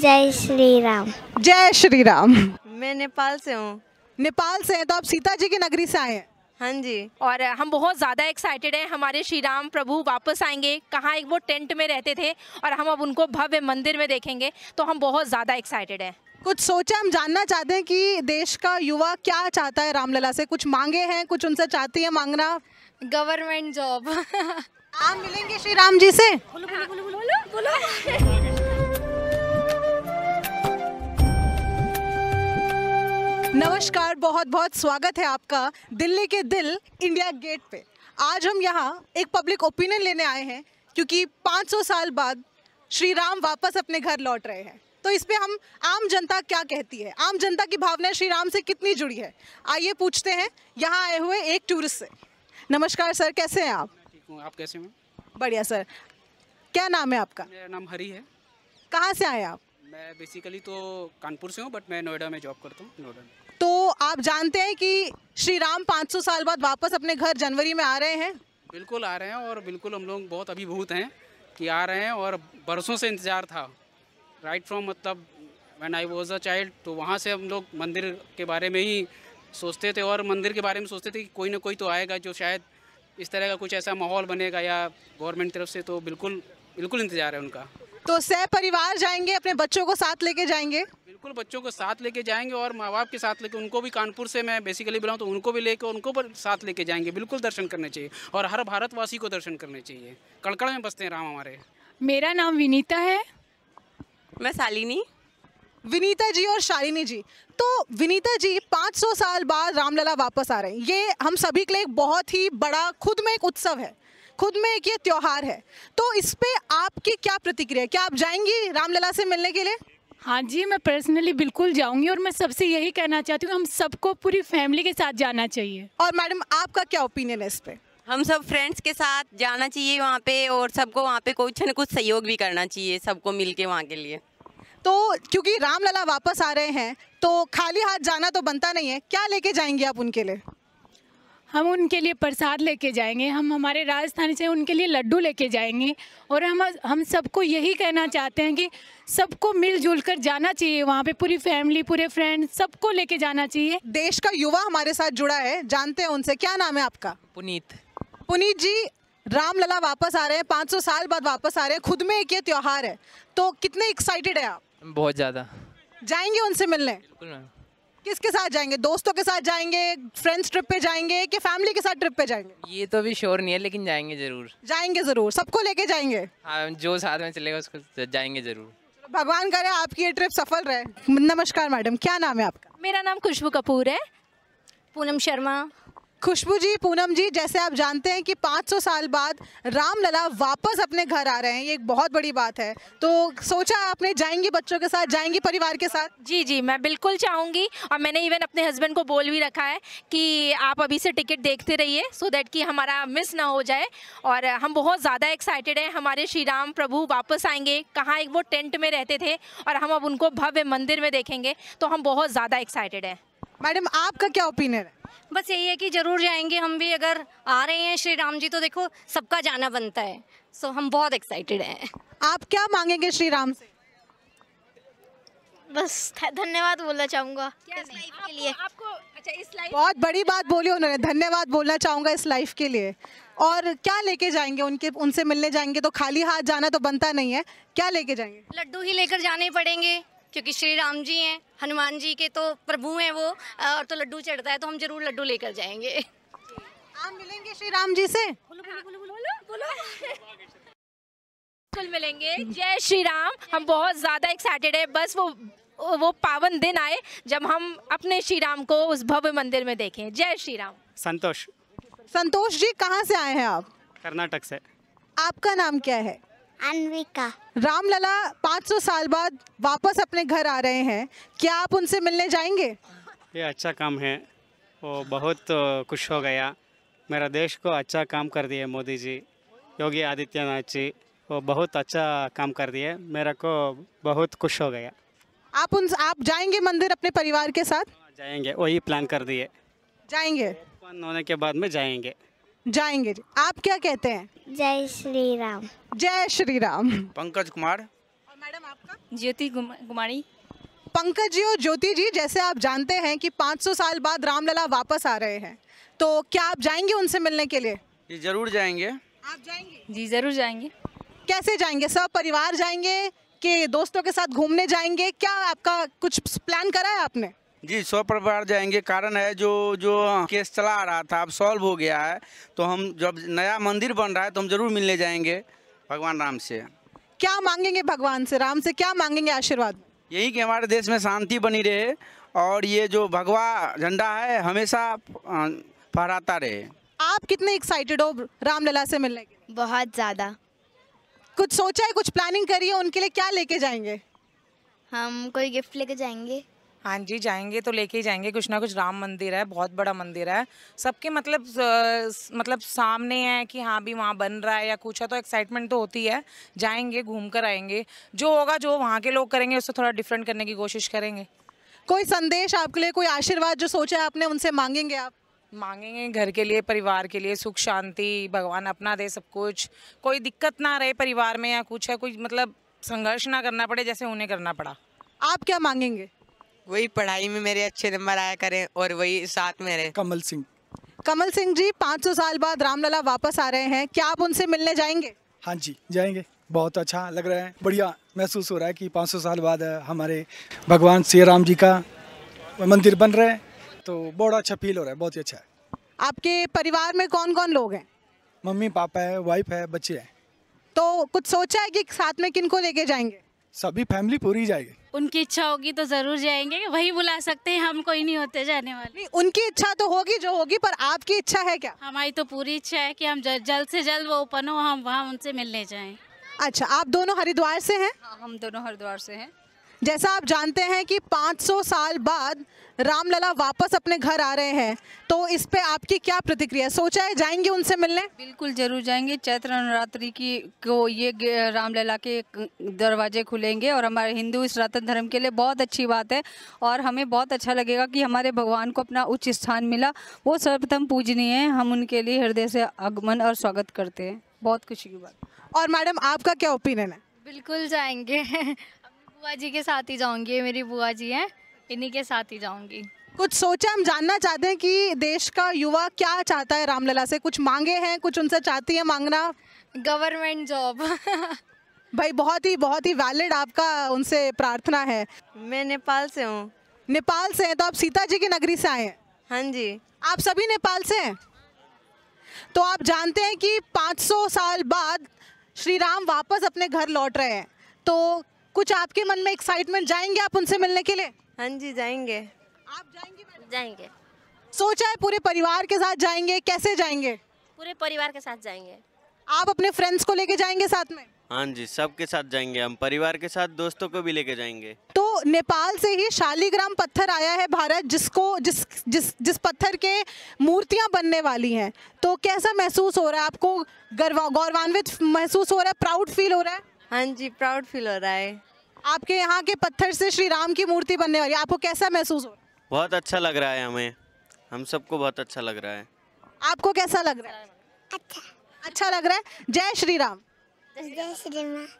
जय श्री राम जय श्री राम मैं नेपाल से हूँ नेपाल से हैं तो आप सीता जी की नगरी से आए हैं हाँ जी और हम बहुत ज़्यादा एक्साइटेड हैं हमारे श्री राम प्रभु वापस आएंगे कहाँ एक वो टेंट में रहते थे और हम अब उनको भव्य मंदिर में देखेंगे तो हम बहुत ज़्यादा एक्साइटेड हैं कुछ सोचा हम जानना चाहते हैं कि देश का युवा क्या चाहता है रामलला से कुछ मांगे हैं कुछ उनसे चाहती है मांगना गवर्नमेंट जॉब आप मिलेंगे श्री राम जी से बोलो बोलो बोलो बोलो बोलो नमस्कार बहुत बहुत स्वागत है आपका दिल्ली के दिल इंडिया गेट पे आज हम यहाँ एक पब्लिक ओपिनियन लेने आए हैं क्योंकि 500 साल बाद श्री राम वापस अपने घर लौट रहे हैं तो इस पे हम आम जनता क्या कहती है आम जनता की भावना श्री राम से कितनी जुड़ी है आइए पूछते हैं यहाँ आए हुए एक टूरिस्ट से नमस्कार सर कैसे हैं आप आप कैसे हैं बढ़िया सर क्या नाम है आपका मेरा नाम हरी है कहाँ से आए आप मैं बेसिकली तो कानपुर से हूँ बट मैं नोएडा में जॉब करता हूँ नोएडा में तो आप जानते हैं कि श्री राम 500 साल बाद वापस अपने घर जनवरी में आ रहे हैं बिल्कुल आ रहे हैं और बिल्कुल हम लोग बहुत अभिभूत हैं कि आ रहे हैं और बरसों से इंतज़ार था राइट फ्रॉम मतलब when I was a child तो वहाँ से हम लोग मंदिर के बारे में ही सोचते थे और मंदिर के बारे में सोचते थे कि कोई ना कोई तो आएगा जो शायद इस तरह का कुछ ऐसा माहौल बनेगा या गवर्नमेंट तरफ से तो बिल्कुल बिल्कुल इंतज़ार है उनका तो सह परिवार जाएंगे अपने बच्चों को साथ लेके जाएंगे बिल्कुल बच्चों को साथ लेके जाएंगे और माँ बाप के साथ लेके उनको भी कानपुर से मैं बेसिकली बुलाऊँ तो उनको भी लेके उनको साथ लेके जाएंगे बिल्कुल दर्शन करने चाहिए और हर भारतवासी को दर्शन करने चाहिए कड़कड़ में बसते हैं राम हमारे मेरा नाम विनीता है मैं शालिनी विनीता जी और शालिनी जी तो विनीता जी 500 साल बाद रामलला वापस आ रहे हैं ये हम सभी के लिए एक बहुत ही बड़ा खुद में एक उत्सव है खुद में एक ये त्यौहार है तो इस पर आपकी क्या प्रतिक्रिया क्या आप जाएंगी रामलला से मिलने के लिए हाँ जी मैं पर्सनली बिल्कुल जाऊंगी और मैं सबसे यही कहना चाहती हूँ हम सबको पूरी फैमिली के साथ जाना चाहिए और मैडम आपका क्या ओपिनियन है इस पर हम सब फ्रेंड्स के साथ जाना चाहिए वहाँ पे और सबको वहाँ पे कुछ ना कुछ सहयोग भी करना चाहिए सबको मिल के वहाँ के लिए तो क्योंकि रामलला वापस आ रहे हैं तो खाली हाथ जाना तो बनता नहीं है क्या लेके जाएंगे आप उनके लिए हम उनके लिए प्रसाद लेके जाएंगे हम हमारे राजस्थान से उनके लिए लड्डू लेके जाएंगे और हम हम सबको यही कहना चाहते हैं कि सबको मिलजुल कर जाना चाहिए वहाँ पे पूरी फैमिली पूरे फ्रेंड सबको लेके जाना चाहिए देश का युवा हमारे साथ जुड़ा है जानते हैं उनसे क्या नाम है आपका पुनीत पुनीत जी रामलला वापस आ रहे हैं पाँच साल बाद वापस आ रहे हैं खुद में एक ये त्यौहार है तो कितने एक्साइटेड है आप बहुत ज़्यादा जाएंगे उनसे मिलने बिल्कुल किसके साथ जाएंगे दोस्तों के साथ जाएंगे फ्रेंड्स ट्रिप पे जाएंगे कि फैमिली के साथ ट्रिप पे जाएंगे ये तो अभी श्योर नहीं है लेकिन जाएंगे जरूर जाएंगे जरूर सबको लेके जाएंगे हाँ जो साथ में चलेगा उसको जाएंगे जरूर भगवान करे आपकी ये ट्रिप सफल रहे नमस्कार मैडम क्या नाम है आपका मेरा नाम खुशबू कपूर है पूनम शर्मा खुशबू जी पूनम जी जैसे आप जानते हैं कि 500 साल बाद रामलला वापस अपने घर आ रहे हैं ये एक बहुत बड़ी बात है तो सोचा आपने जाएंगी बच्चों के साथ जाएंगी परिवार के साथ जी जी मैं बिल्कुल चाहूँगी और मैंने इवन अपने हस्बैंड को बोल भी रखा है कि आप अभी से टिकट देखते रहिए सो देट कि हमारा मिस ना हो जाए और हम बहुत ज़्यादा एक्साइटेड हैं हमारे श्री राम प्रभु वापस आएंगे कहाँ एक वो टेंट में रहते थे और हम अब उनको भव्य मंदिर में देखेंगे तो हम बहुत ज़्यादा एक्साइटेड हैं मैडम आपका क्या ओपिनियन है बस यही है कि ज़रूर जाएंगे हम भी अगर आ रहे हैं श्री राम जी तो देखो सबका जाना बनता है सो so, हम बहुत एक्साइटेड हैं आप क्या मांगेंगे श्री राम से बस धन्यवाद बोलना चाहूँगा अच्छा बहुत बड़ी बात बोली उन्होंने धन्यवाद बोलना चाहूँगा इस लाइफ के लिए और क्या लेके जाएंगे उनके उनसे मिलने जाएंगे तो खाली हाथ जाना तो बनता नहीं है क्या लेके जाएंगे लड्डू ही लेकर जाने पड़ेंगे क्योंकि श्री राम जी हैं हनुमान जी के तो प्रभु हैं वो और तो लड्डू चढ़ता है तो हम जरूर लड्डू लेकर जाएंगे आप मिलेंगे श्री राम जी से बोलो बोलो बोलो बोलो मिलेंगे जय श्री राम हम बहुत ज़्यादा एक्साइटेड है बस वो वो पावन दिन आए जब हम अपने श्री राम को उस भव्य मंदिर में देखें जय श्री राम संतोष संतोष जी कहाँ से आए हैं आप कर्नाटक से आपका नाम क्या है अनविका रामलला 500 साल बाद वापस अपने घर आ रहे हैं क्या आप उनसे मिलने जाएंगे ये अच्छा काम है वो बहुत खुश हो गया मेरा देश को अच्छा काम कर दिए मोदी जी योगी आदित्यनाथ जी वो बहुत अच्छा काम कर दिए मेरा को बहुत खुश हो गया आप उन आप जाएंगे मंदिर अपने परिवार के साथ हाँ, जाएंगे वही प्लान कर दिए जाएंगे होने के बाद में जाएंगे जाएंगे जी आप क्या कहते हैं जय श्री राम जय श्री राम पंकज कुमार और मैडम आपका ज्योति कुमारी पंकज जी और ज्योति जी जैसे आप जानते हैं कि 500 साल बाद रामलला वापस आ रहे हैं तो क्या आप जाएंगे उनसे मिलने के लिए जी जरूर जाएंगे आप जाएंगे जी जरूर जाएंगे कैसे जाएंगे सब परिवार जाएंगे कि दोस्तों के साथ घूमने जाएंगे क्या आपका कुछ प्लान करा है आपने जी सौ परिवार जाएंगे कारण है जो जो केस चला आ रहा था अब सॉल्व हो गया है तो हम जब नया मंदिर बन रहा है तो हम जरूर मिलने जाएंगे भगवान राम से क्या मांगेंगे भगवान से राम से क्या मांगेंगे आशीर्वाद यही कि हमारे देश में शांति बनी रहे और ये जो भगवा झंडा है हमेशा फहराता रहे आप कितने एक्साइटेड हो रामलला से मिलने के बहुत ज़्यादा कुछ सोचा है कुछ प्लानिंग करिए उनके लिए क्या लेके जाएंगे हम कोई गिफ्ट लेके जाएंगे हाँ जी जाएंगे तो लेके ही जाएंगे कुछ ना कुछ राम मंदिर है बहुत बड़ा मंदिर है सबके मतलब मतलब सामने है कि हाँ भी वहाँ बन रहा है या कुछ है तो एक्साइटमेंट तो होती है जाएंगे घूम कर आएंगे जो होगा जो वहाँ के लोग करेंगे उससे थोड़ा डिफरेंट करने की कोशिश करेंगे कोई संदेश आपके लिए कोई आशीर्वाद जो सोचा है आपने उनसे मांगेंगे आप मांगेंगे घर के लिए परिवार के लिए सुख शांति भगवान अपना दे सब कुछ कोई दिक्कत ना रहे परिवार में या कुछ है कोई मतलब संघर्ष ना करना पड़े जैसे उन्हें करना पड़ा आप क्या मांगेंगे वही पढ़ाई में मेरे अच्छे नंबर आया करें और वही साथ में रहे कमल सिंह कमल सिंह जी 500 साल बाद रामलला वापस आ रहे हैं क्या आप उनसे मिलने जाएंगे हाँ जी जाएंगे बहुत अच्छा लग रहा है बढ़िया महसूस हो रहा है कि 500 साल बाद हमारे भगवान श्री राम जी का मंदिर बन रहे हैं तो बहुत अच्छा फील हो रहा है बहुत ही अच्छा है आपके परिवार में कौन कौन लोग हैं मम्मी पापा है वाइफ है बच्चे हैं तो कुछ सोचा है कि साथ में किन को लेके जाएंगे सभी फैमिली पूरी जाएगी उनकी इच्छा होगी तो जरूर जाएंगे वही बुला सकते हैं हम कोई नहीं होते जाने वाले उनकी इच्छा तो होगी जो होगी पर आपकी इच्छा है क्या हमारी तो पूरी इच्छा है कि हम जल्द से जल्द वो ओपन हो हम वहाँ उनसे मिलने जाएं अच्छा आप दोनों हरिद्वार से हैं हाँ, हम दोनों हरिद्वार से हैं जैसा आप जानते हैं कि 500 साल बाद रामलला वापस अपने घर आ रहे हैं तो इस पे आपकी क्या प्रतिक्रिया सोचा है जाएंगे उनसे मिलने बिल्कुल जरूर जाएंगे चैत्र नवरात्रि की को ये रामलला के दरवाजे खुलेंगे और हमारे हिंदू सनातन धर्म के लिए बहुत अच्छी बात है और हमें बहुत अच्छा लगेगा कि हमारे भगवान को अपना उच्च स्थान मिला वो सर्वप्रथम पूजनीय है हम उनके लिए हृदय से आगमन और स्वागत करते हैं बहुत खुशी की बात और मैडम आपका क्या ओपिनियन है बिल्कुल जाएंगे बुआ जी के साथ ही जाऊंगी मेरी बुआ जी हैं इन्हीं के साथ ही जाऊंगी कुछ सोचा हम जानना चाहते हैं कि देश का युवा क्या चाहता है रामलला से कुछ मांगे हैं कुछ उनसे चाहती है मांगना गवर्नमेंट जॉब भाई बहुत ही बहुत ही वैलिड आपका उनसे प्रार्थना है मैं नेपाल से हूँ नेपाल से हैं तो आप सीता जी की नगरी से आए हैं हाँ जी आप सभी नेपाल से हैं तो आप जानते हैं कि 500 साल बाद श्री राम वापस अपने घर लौट रहे हैं तो कुछ आपके मन में एक्साइटमेंट जाएंगे आप उनसे मिलने के लिए हाँ जी जाएंगे आप जाएंगे जाएंगे सोचा है पूरे परिवार के साथ जाएंगे कैसे जाएंगे पूरे परिवार के साथ जाएंगे आप अपने फ्रेंड्स को लेके जाएंगे साथ में हाँ जी सबके साथ जाएंगे हम परिवार के साथ दोस्तों को भी लेके जाएंगे तो नेपाल से ही शालीग्राम पत्थर आया है भारत जिसको जिस जिस जिस पत्थर के मूर्तियां बनने वाली हैं तो कैसा महसूस हो रहा है आपको गौरवान्वित महसूस हो रहा है प्राउड फील हो रहा है हाँ जी प्राउड फील हो रहा है आपके यहाँ के पत्थर से श्री राम की मूर्ति बनने वाली आपको कैसा महसूस हो रहा बहुत अच्छा लग रहा है हमें हम सबको बहुत अच्छा लग रहा है आपको कैसा लग रहा है अच्छा अच्छा लग रहा है जय श्री राम जय श्री राम